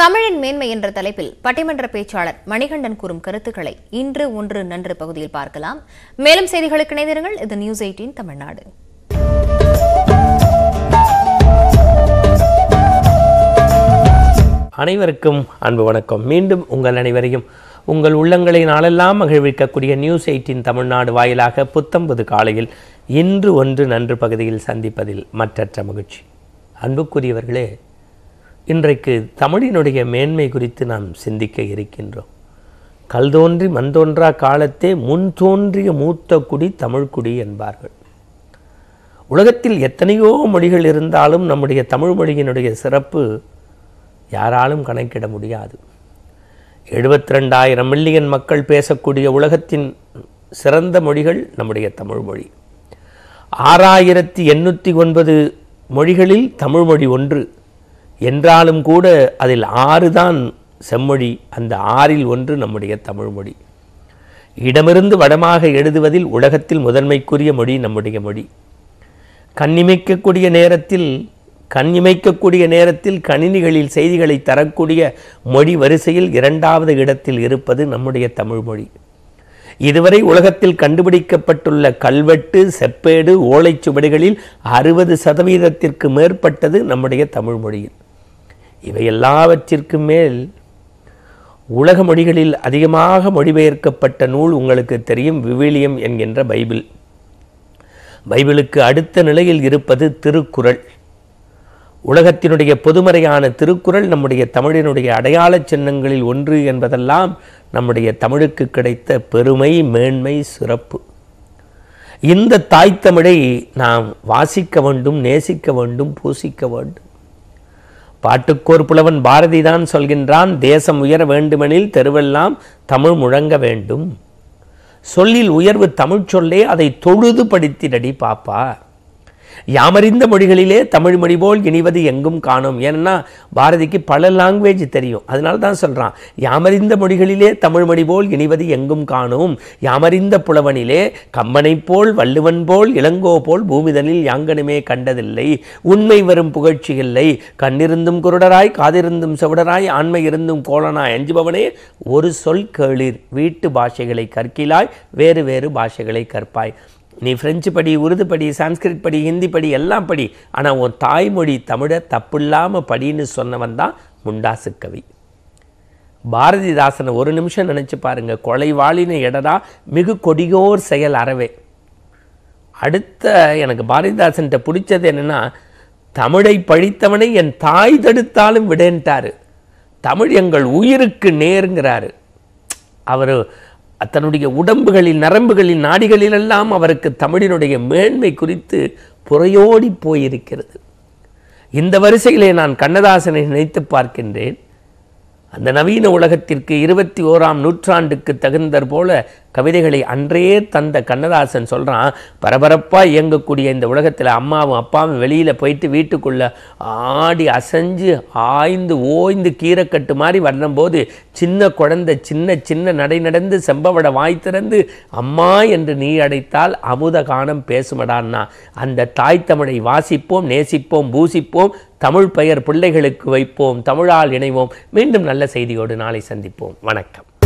தமிழின் மேன்மை என்ற தலைப்பில் பட்டிமன்ற பேச்சாளர் மணிகண்டன் கூறும் கருத்துக்களை இன்று ஒன்று நன்று பகுதியில் பார்க்கலாம் மேலும் செய்திகளுக்கு இணைந்திருங்கள் இது நியூஸ் எயிட்டீன் தமிழ்நாடு அனைவருக்கும் அன்பு வணக்கம் மீண்டும் உங்கள் அனைவரையும் உங்கள் உள்ளங்களை நாளெல்லாம் மகிழ்விக்கக்கூடிய நியூஸ் எயிட்டின் தமிழ்நாடு வாயிலாக புத்தம்பது காலையில் இன்று ஒன்று நன்று பகுதியில் சந்திப்பதில் மற்றற்ற மகிழ்ச்சி அன்புக்குரியவர்களே இன்றைக்கு தமிழினுடைய மேன்மை குறித்து நாம் சிந்திக்க இருக்கின்றோம் கல் தோன்றி மண் தோன்றா காலத்தே முன் தோன்றிய மூத்த குடி தமிழ்குடி என்பார்கள் உலகத்தில் எத்தனையோ மொழிகள் இருந்தாலும் நம்முடைய தமிழ் மொழியினுடைய சிறப்பு யாராலும் கணக்கிட முடியாது எழுபத்தி ரெண்டாயிரம் மில்லியன் மக்கள் பேசக்கூடிய உலகத்தின் சிறந்த மொழிகள் நம்முடைய தமிழ் மொழி ஆறாயிரத்தி எண்ணூற்றி ஒன்பது மொழிகளில் தமிழ்மொழி ஒன்று என்றாலும் கூட அதில் ஆறு தான் செம்மொழி அந்த ஆறில் ஒன்று நம்முடைய தமிழ்மொழி இடமிருந்து வடமாக எழுதுவதில் உலகத்தில் முதன்மைக்குரிய மொழி நம்முடைய மொழி கண்ணிமைக்கக்கூடிய நேரத்தில் கண்ணிமைக்கக்கூடிய நேரத்தில் கணினிகளில் செய்திகளை தரக்கூடிய மொழி வரிசையில் இரண்டாவது இடத்தில் இருப்பது நம்முடைய தமிழ்மொழி இதுவரை உலகத்தில் கண்டுபிடிக்கப்பட்டுள்ள கல்வெட்டு செப்பேடு ஓலைச்சுவடிகளில் அறுபது சதவீதத்திற்கு மேற்பட்டது நம்முடைய தமிழ்மொழியில் இவை எல்லாவற்றிற்கும் மேல் உலக மொழிகளில் அதிகமாக மொழிபெயர்க்கப்பட்ட நூல் உங்களுக்கு தெரியும் விவிலியம் என்கின்ற பைபிள் பைபிளுக்கு அடுத்த நிலையில் இருப்பது திருக்குறள் உலகத்தினுடைய பொதுமறையான திருக்குறள் நம்முடைய தமிழினுடைய அடையாள சின்னங்களில் ஒன்று என்பதெல்லாம் நம்முடைய தமிழுக்கு கிடைத்த பெருமை மேன்மை சிறப்பு இந்த தாய்த்தமிழை நாம் வாசிக்க வேண்டும் நேசிக்க வேண்டும் பூசிக்க வேண்டும் பாட்டுக்கோர் புலவன் பாரதிதான் சொல்கின்றான் தேசம் உயர வேண்டுமெனில் தெருவெல்லாம் தமிழ் முழங்க வேண்டும் சொல்லில் உயர்வு தமிழ் சொல்லே அதை தொழுது படித்திடடி பாப்பா யாமறிந்த மொழிகளிலே தமிழ் மொழி போல் இனிவது எங்கும் காணும் ஏன்னா பாரதிக்கு பல லாங்குவேஜ் தெரியும் அதனால தான் சொல்கிறான் யாமறிந்த மொழிகளிலே தமிழ் மொழி போல் இனிவது எங்கும் காணும் யாமறிந்த புலவனிலே கம்பனை போல் வள்ளுவன் போல் இளங்கோ போல் பூமிதனில் யாங்கனுமே கண்டதில்லை உண்மை வரும் புகழ்ச்சி இல்லை கண்ணிருந்தும் குருடராய் காதிருந்தும் செவிடராய் ஆண்மை இருந்தும் கோலனாய் அஞ்சுபவனே ஒரு சொல் கேளிர் வீட்டு பாஷைகளை கற்கிலாய் வேறு வேறு பாஷைகளை கற்பாய் நீ ஃப்ரெஞ்சு படி உருது படி சான்ஸ்கிரிட் படி ஹிந்தி படி எல்லாம் படி ஆனால் உன் தாய்மொழி தமிழை தப்பில்லாமல் படின்னு சொன்னவன் தான் முண்டாசு கவி பாரதிதாசனை ஒரு நிமிஷம் நினச்சி பாருங்கள் கொலைவாளின இடரா மிகு கொடியோர் செயல் அறவே அடுத்த எனக்கு பாரதிதாசன்கிட்ட பிடிச்சது என்னென்னா தமிழை பழித்தவனை என் தாய் தடுத்தாலும் விடேன்ட்டார் தமிழ் எங்கள் உயிருக்கு நேருங்கிறாரு அவர் தன்னுடைய உடம்புகளில் நரம்புகளில் நாடிகளிலெல்லாம் அவருக்கு தமிழினுடைய மேன்மை குறித்து புறையோடி போயிருக்கிறது இந்த வரிசையிலே நான் கண்ணதாசனை நினைத்து பார்க்கின்றேன் அந்த நவீன உலகத்திற்கு இருபத்தி ஓராம் நூற்றாண்டுக்கு தகுந்தற் போல கவிதைகளை அன்றே தந்த கண்ணதாசன் சொல்கிறான் பரபரப்பாக இயங்கக்கூடிய இந்த உலகத்தில் அம்மாவும் அப்பாவும் வெளியில் போயிட்டு வீட்டுக்குள்ளே ஆடி அசைஞ்சு ஆய்ந்து ஓய்ந்து கீரைக்கட்டு மாதிரி வரணும்போது சின்ன குழந்தை சின்ன சின்ன நடை நடந்து செம்பவட வாய் திறந்து அம்மா என்று நீ அடைத்தால் அமுத காணம் பேசுமடான்னா அந்த தாய் தமிழை வாசிப்போம் நேசிப்போம் பூசிப்போம் தமிழ் பெயர் பிள்ளைகளுக்கு வைப்போம் தமிழால் இணைவோம் மீண்டும் நல்ல நல்ல செய்தியோடு நாளை சந்திப்போம் வணக்கம்